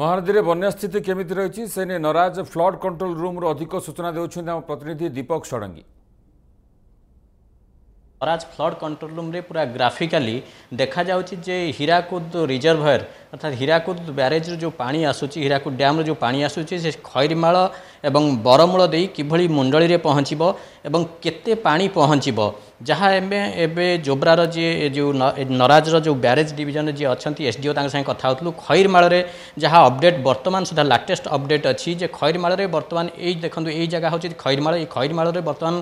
ମହାନଦୀରେ ବନ୍ୟା ସ୍ଥିତି କେମିତି ରହିଛି ସେ ନେଇ ନରାଜ ଫ୍ଲଡ୍ କଣ୍ଟ୍ରୋଲ ରୁମ୍ରୁ ଅଧିକ ସୂଚନା ଦେଉଛନ୍ତି ଆମ ପ୍ରତିନିଧି ଦୀପକ ଷଡ଼ଙ୍ଗୀ और आज फ्लड कंट्रोल रूम रे पूरा ग्राफिकाली देखा जाउची जे हीराकुद रिजर्वायर अर्थात हीराकुद ब्यारेज जो पानी आसूची हीराकुद डैम जो पानी आसूची से खैरीमाल এবং বরমূল দেই কিভাবে মুন্ডলীরে পৌঁছব এবং কেতে পানি পৌঁছব যা এবে এবে জোব্রার যে যে নরাজর যে ব্যারেজ ডিভিজন যে অনেক এসডিও তাঙ্ক সাথে কথা হতলু খৈরমাড়ে যা অপডেট বর্তমান সুদ্ধা লাটেস্ট অপডেট অছি যে খৈরমাড়ে বর্তমান এই দেখুন এই জায়গা হচ্ছে খৈরমাড় এই খৈরমাড়ে বর্তমান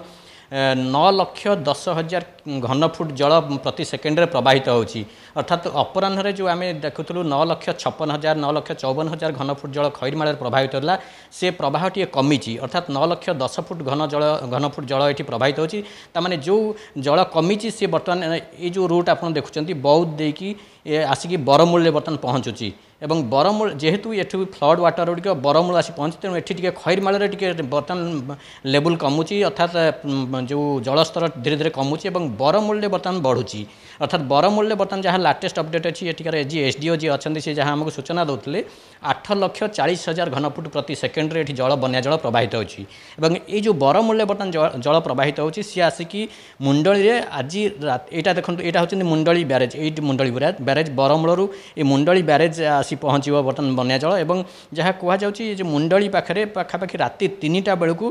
ନଅ ଲକ୍ଷ ଦଶ ହଜାର ଘନଫୁଟ ଜଳ ପ୍ରତି ସେକେଣ୍ଡରେ ପ୍ରବାହିତ ହେଉଛି ଅର୍ଥାତ୍ ଅପରାହ୍ନରେ ଯେଉଁ ଆମେ ଦେଖୁଥିଲୁ ନଅ ଲକ୍ଷ ଛପନ ହଜାର ନଅ ଲକ୍ଷ ଚଉବନ ହଜାର ଘନଫୁଟ ଜଳ ଖଇରମାଳରେ ପ୍ରବାହିତ ହେଲା ସେ ପ୍ରବାହଟିଏ କମିଛି ଅର୍ଥାତ୍ ନଅ ଲକ୍ଷ ଦଶ ଫୁଟ ଘନ ଜଳ ଘନଫୁଟ ଜଳ ଏଠି ପ୍ରବାହିତ ହେଉଛି ତା'ମାନେ ଯେଉଁ ଜଳ କମିଛି ସେ ବର୍ତ୍ତମାନ ଏଇ ଯେଉଁ ରୁଟ୍ ଆପଣ ଦେଖୁଛନ୍ତି ବୌଦ୍ଧ ଦେଇକି ଆସିକି ବରମୂଳରେ ବର୍ତ୍ତମାନ ପହଞ୍ଚୁଛି এবং বরমূল যেহেতু এটি ফ্লড ওয়াটর গুড়িক বরমূল আসি পৌঁছে তেমন এটি টিকি খৈরমাড়ে টিকি বর্তমান লেবুল কমুচি অর্থাৎ যে জলস্তর ধীরে ধীরে কমুচি এবং বরমূল্যে বর্তমান বড়ুচি অর্থাৎ বরমূল্যে বর্তমান যা লাটেস্ট অপডেট অছি এটিকার এজি এসডিও যে অনেক সে যা আমাকে সূচনা দেলে আঠ লক্ষ চাশ হাজার ঘনফুট প্রতি সেকেন্ডরে এটি জল বন্যা জল প্রবাহিত হচ্ছে এবং এই যে বরমূল্যে বর্তমান জল প্রবাহিত হচ্ছে সি আসিকি মুন্ডলীরে আজ এটা দেখুন এটা হচ্ছে মুন্ডলী ব্যারেজ এই মুন্ডলী ব্যারেজ বরমূলর এই মুন্ডলী ব্যারেজ আসি ଆସି ପହଞ୍ଚିବ ବର୍ତ୍ତମାନ ବନ୍ୟା ଜଳ ଏବଂ ଯାହା କୁହାଯାଉଛି ଯେ ମୁଣ୍ଡଳୀ ପାଖରେ ପାଖାପାଖି ରାତି ତିନିଟା ବେଳକୁ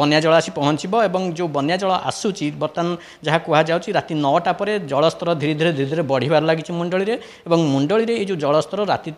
ବନ୍ୟା ଜଳ ଆସି ପହଞ୍ଚିବ ଏବଂ ଯେଉଁ ବନ୍ୟା ଜଳ ଆସୁଛି ବର୍ତ୍ତମାନ ଯାହା କୁହାଯାଉଛି ରାତି ନଅଟା ପରେ ଜଳସ୍ତର ଧୀରେ ଧୀରେ ଧୀରେ ଧୀରେ ବଢ଼ିବାର ଲାଗିଛି ମୁଣ୍ଡଳୀରେ ଏବଂ ମୁଣ୍ଡଳୀରେ ଏଇ ଯେଉଁ ଜଳସ୍ତର ରାତି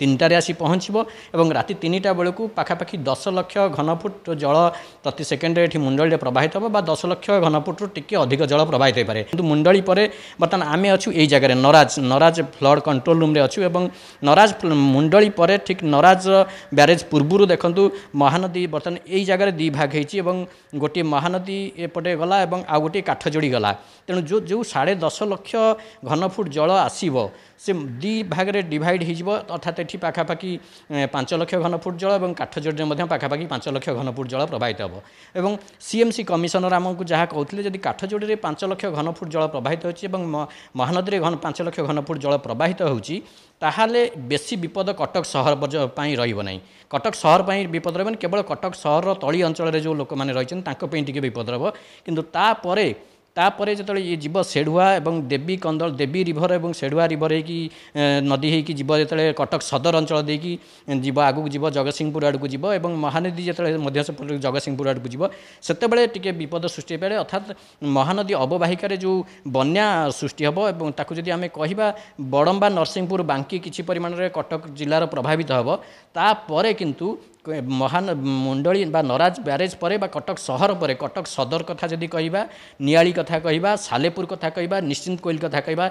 ତିନିଟାରେ ଆସି ପହଞ୍ଚିବ ଏବଂ ରାତି ତିନିଟା ବେଳକୁ ପାଖାପାଖି ଦଶ ଲକ୍ଷ ଘନଫୁଟ ଜଳ ପ୍ରତି ସେକେଣ୍ଡରେ ଏଠି ମୁଣ୍ଡଳୀରେ ପ୍ରବାହିତ ହେବ ବା ଦଶ ଲକ୍ଷ ଘନଫୁଟରୁ ଟିକିଏ ଅଧିକ ଜଳ ପ୍ରବାହିତ ହୋଇପାରେ କିନ୍ତୁ ମୁଣ୍ଡଳୀ ପରେ ବର୍ତ୍ତମାନ ଆମେ ଅଛୁ ଏଇ ଜାଗାରେ ନରାଜ ନରାଜ ଫ୍ଲଡ଼ କଣ୍ଟ୍ରୋଲ ରୁମ୍ରେ ଅଛୁ ଏବଂ ଏବଂ ନରାଜ ମୁଣ୍ଡଳି ପରେ ଠିକ୍ ନରାଜର ବ୍ୟାରେଜ୍ ପୂର୍ବରୁ ଦେଖନ୍ତୁ ମହାନଦୀ ବର୍ତ୍ତମାନ ଏଇ ଜାଗାରେ ଦୁଇ ଭାଗ ହେଇଛି ଏବଂ ଗୋଟିଏ ମହାନଦୀ ଏପଟେ ଗଲା ଏବଂ ଆଉ ଗୋଟିଏ କାଠଯୋଡ଼ି ଗଲା ତେଣୁ ଯେଉଁ ଯେଉଁ ସାଢ଼େ ଦଶ ଲକ୍ଷ ଘନଫୁଟ ଜଳ ଆସିବ ସେ ଦୁଇ ଭାଗରେ ଡିଭାଇଡ଼୍ ହୋଇଯିବ ଅର୍ଥାତ୍ ଏଠି ପାଖାପାଖି ପାଞ୍ଚ ଲକ୍ଷ ଘନଫୁଟ ଜଳ ଏବଂ କାଠଯୋଡ଼ିରେ ମଧ୍ୟ ପାଖାପାଖି ପାଞ୍ଚ ଲକ୍ଷ ଘନଫୁଟ ଜଳ ପ୍ରବାହିତ ହେବ ଏବଂ ସିଏମ୍ସି କମିଶନର ଆମକୁ ଯାହା କହୁଥିଲେ ଯଦି କାଠଯୋଡ଼ିରେ ପାଞ୍ଚ ଲକ୍ଷ ଘନଫୁଟ ଜଳ ପ୍ରବାହିତ ହେଉଛି ଏବଂ ମହାନଦୀରେ ଘନ ପାଞ୍ଚ ଲକ୍ଷ ଘନଫୁଟ ଜଳ ପ୍ରବାହିତ ହେଉଛି ତାହେଲେ ବେଶୀ ବିପଦ କଟକ ସହର ପାଇଁ ରହିବ ନାହିଁ କଟକ ସହର ପାଇଁ ବିପଦ ରହିବନି କେବଳ କଟକ ସହରର ତଳି ଅଞ୍ଚଳରେ ଯେଉଁ ଲୋକମାନେ ରହିଛନ୍ତି ତାଙ୍କ ପାଇଁ ଟିକେ ବିପଦ ରହିବ କିନ୍ତୁ ତାପରେ ତାପରେ ଯେତେବେଳେ ଇଏ ଯିବ ସେଢୁଆ ଏବଂ ଦେବୀ କନ୍ଦଳ ଦେବୀ ରିଭର ଏବଂ ସେଢୁଆ ରିଭର ହେଇକି ନଦୀ ହେଇକି ଯିବ ଯେତେବେଳେ କଟକ ସଦର ଅଞ୍ଚଳ ଦେଇକି ଯିବ ଆଗକୁ ଯିବ ଜଗତସିଂହପୁର ଆଡ଼କୁ ଯିବ ଏବଂ ମହାନଦୀ ଯେତେବେଳେ ମଧ୍ୟ ସେପଟେ ଜଗତସିଂହପୁର ଆଡ଼କୁ ଯିବ ସେତେବେଳେ ଟିକେ ବିପଦ ସୃଷ୍ଟି ହେଇପାରେ ଅର୍ଥାତ୍ ମହାନଦୀ ଅବବାହିକାରେ ଯେଉଁ ବନ୍ୟା ସୃଷ୍ଟି ହେବ ଏବଂ ତାକୁ ଯଦି ଆମେ କହିବା ବଡ଼ମ୍ବା ନରସିଂହପୁର ବାଙ୍କି କିଛି ପରିମାଣରେ କଟକ ଜିଲ୍ଲାର ପ୍ରଭାବିତ ହେବ ତାପରେ କିନ୍ତୁ মহান মণ্ডলী বা নরাজ ব্যারেজ পরে বা কটক সহর পরে কটক সদর কথা যদি কহা নিয়াড়ি কথা কহা সালেপুর কথা কহা নিশ্চিন্ত কোইল কথা কহা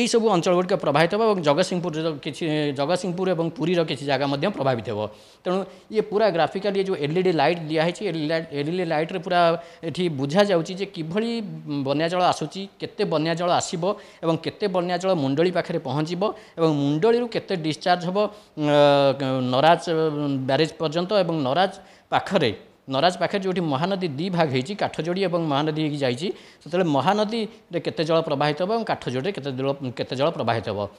এইসব অঞ্চলগুড়ি প্রভাবিত হব এবং জগৎসিংহপুর কিছু জগৎসিংহপুর এবং পুরীর কিছু জায়গা প্রভাবিত হব তেমন ইয়ে পুরা গ্রাফিকালি যে এলইডি লাইট দিয়া হয়েছে এলইডি লাইট্রে পুরা এটি বুঝা যাচ্ছে যে কিভাবে বন্যা জল আসুচি কেতে বন্যা জল আসব এবং কেতে বন্যা জল মুন্ডলী পাখে পৌঁছব এবং মুন্ডলী কেতে ডিসচার্জ হব নরাজ ব্যারেজ পর্যন্ত পর্যন্ত এবং নরাজ পাখরে নরাজ পাখে ଯେଉଁଠି ମହାନଦୀ ଦୁଇ ଭାଗ ହେଇଛି କାଠଯୋଡ଼ି ଏବଂ ମହାନଦୀ ହେଇକି ଯାଇଛି ସେତେବେଳେ ମହାନଦୀରେ କେତେ ଜଳ ପ୍ରବାହିତ ହେବ ଏବଂ କାଠଯୋଡ଼ିରେ କେତେ ଜଳ କେତେ ଜଳ ପ୍ରବାହିତ ହେବ